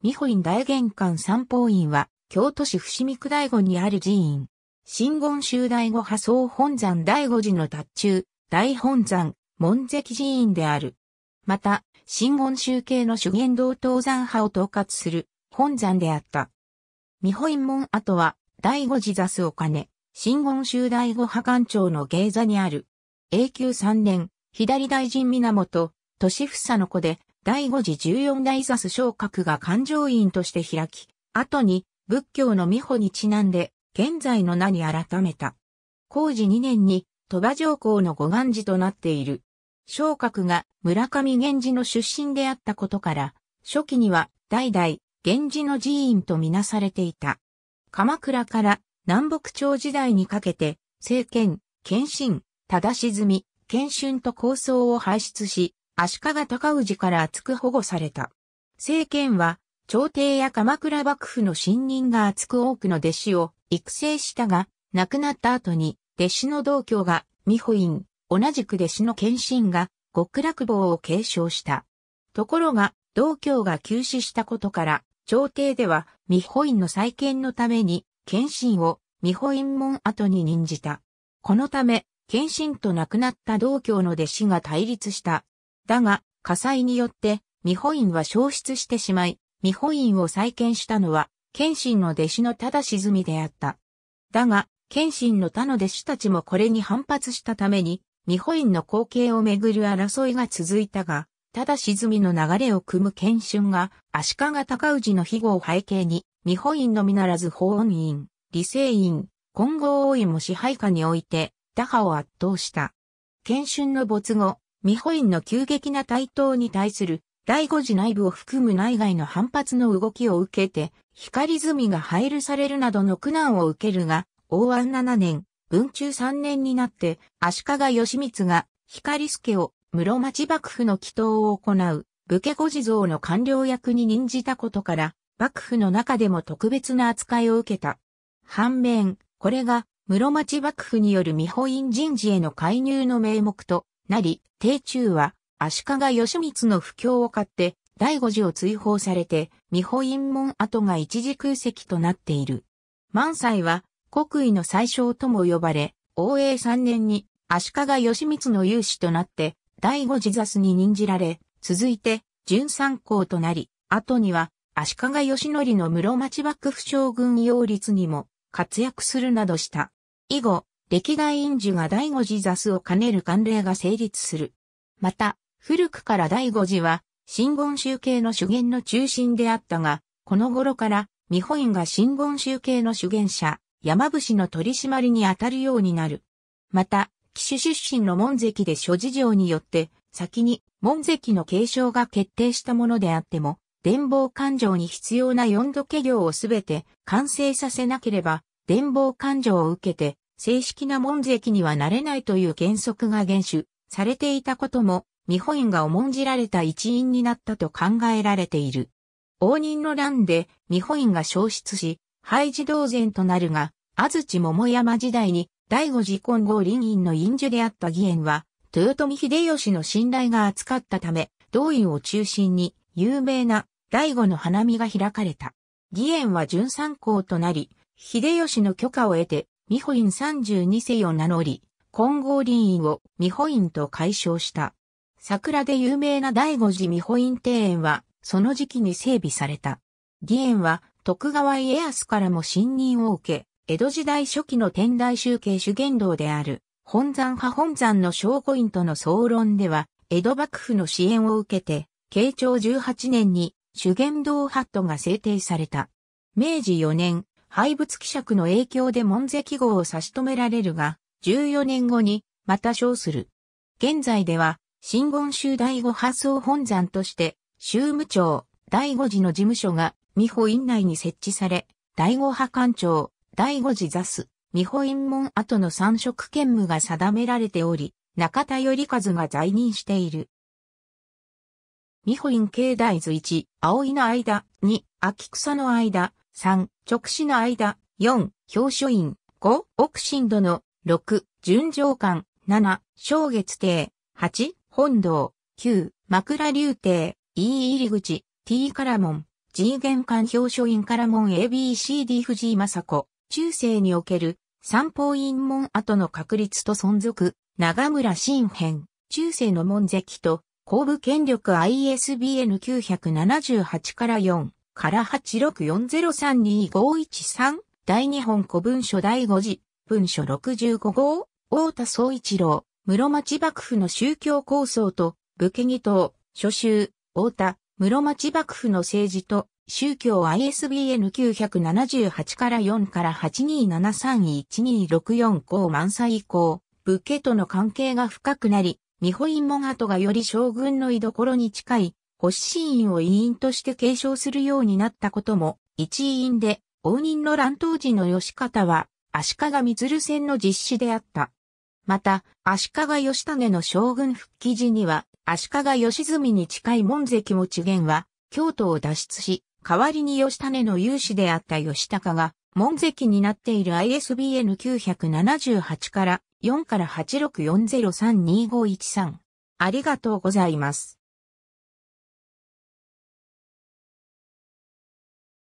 美保院大玄関三宝院は、京都市伏見区大悟にある寺院。新言宗大悟派総本山大五寺の達中、大本山、門跡寺院である。また、新言宗系の修験道東山派を統括する本山であった。美保院門跡は、大五寺座すお金、新言宗大悟派館長の芸座にある。永久三年、左大臣源、市房の子で、第五次十四代座す昇格が勘定院として開き、後に仏教の美穂にちなんで、現在の名に改めた。工事2年に、鳥羽上皇の護岸寺となっている。昇格が村上源氏の出身であったことから、初期には代々源氏の寺院とみなされていた。鎌倉から南北朝時代にかけて、政権、謙信、忠み、謙春と構想を排出し、足利尊氏から厚く保護された。政権は、朝廷や鎌倉幕府の信任が厚く多くの弟子を育成したが、亡くなった後に、弟子の同居が、美保院、同じく弟子の謙信が、極楽坊を継承した。ところが、同居が急死したことから、朝廷では、美保院の再建のために、謙信を、美保院門後に任じた。このため、謙信と亡くなった同居の弟子が対立した。だが、火災によって、見本院は消失してしまい、見本院を再建したのは、謙信の弟子の忠沈であった。だが、謙信の他の弟子たちもこれに反発したために、見本院の後継をめぐる争いが続いたが、忠沈の流れを組む謙信が、足利尊氏の庇護を背景に、見本院のみならず法恩院、理性院、金剛王院も支配下において、打破を圧倒した。謙信の没後、ミホインの急激な台頭に対する第五次内部を含む内外の反発の動きを受けて、光積が配慮されるなどの苦難を受けるが、王安七年、文中三年になって、足利義満が光助を室町幕府の祈祷を行う、武家ご地蔵の官僚役に任じたことから、幕府の中でも特別な扱いを受けた。反面、これが室町幕府による未保院人事への介入の名目となり、帝中は、足利義満の不況を買って、第五次を追放されて、美保院門跡が一時空席となっている。満載は、国威の最小とも呼ばれ、応永三年に足利義満の勇士となって、第五次座すに任じられ、続いて、準三公となり、後には、足利義則の室町幕府将軍擁立にも活躍するなどした。以後、歴代院主が第五次座数を兼ねる慣例が成立する。また、古くから第五次は、新言宗系の主言の中心であったが、この頃から、日本院が新言宗系の主言者、山伏の取り締まりに当たるようになる。また、騎手出身の門跡で諸事情によって、先に門跡の継承が決定したものであっても、伝法勘定に必要な四度家業をすべて完成させなければ、伝法勘定を受けて、正式な門跡にはなれないという原則が厳守されていたことも、見本院が重んじられた一因になったと考えられている。応仁の乱で見本院が消失し、廃寺同然となるが、安土桃山時代に第五次金剛林院の院主であった義援は、豊臣秀吉の信頼が厚かったため、同院を中心に有名な第五の花見が開かれた。義援は純参考となり、秀吉の許可を得てミホイン32世を名乗り、金剛林院をミホインと解消した。桜で有名な第五次ミホイン庭園は、その時期に整備された。義園は、徳川家康からも信任を受け、江戸時代初期の天台集計主言道である、本山派本山の小拠院との総論では、江戸幕府の支援を受けて、慶長18年に主言道ハットが制定された。明治4年、廃物希釈の影響で門記号を差し止められるが、14年後に、また称する。現在では、新言宗第五発想本山として、宗務長、第五寺の事務所が、美保院内に設置され、第五派官庁、第五寺座す、美保院門後の三色兼務が定められており、中田頼和が在任している。美保院境内図1、葵の間、2、秋草の間、3、直視の間、4、表書院、5、奥進殿、の、6、純上館、7、正月亭、8、本堂、9、枕流亭、E 入口、T カラモン、G 玄関表書院カラモン ABCD 藤井正子、中世における、三方院門跡の確立と存続、長村新編、中世の門跡と、後部権力 ISBN978 から4。から864032513大日本古文書第5次文書65号大田総一郎室町幕府の宗教構想と武家義党諸州大田室町幕府の政治と宗教 ISBN 978から4から827312645号満載以降、武家との関係が深くなり、見本院もがとがより将軍の居所に近い発信院を委員として継承するようになったことも、一員で、応仁の乱当時の吉方は、足利光戦の実施であった。また、足利義種の将軍復帰時には、足利義澄に近い門関も知元は、京都を脱出し、代わりに義種の有志であった義高が、門関になっている ISBN 978から4から864032513。ありがとうございます。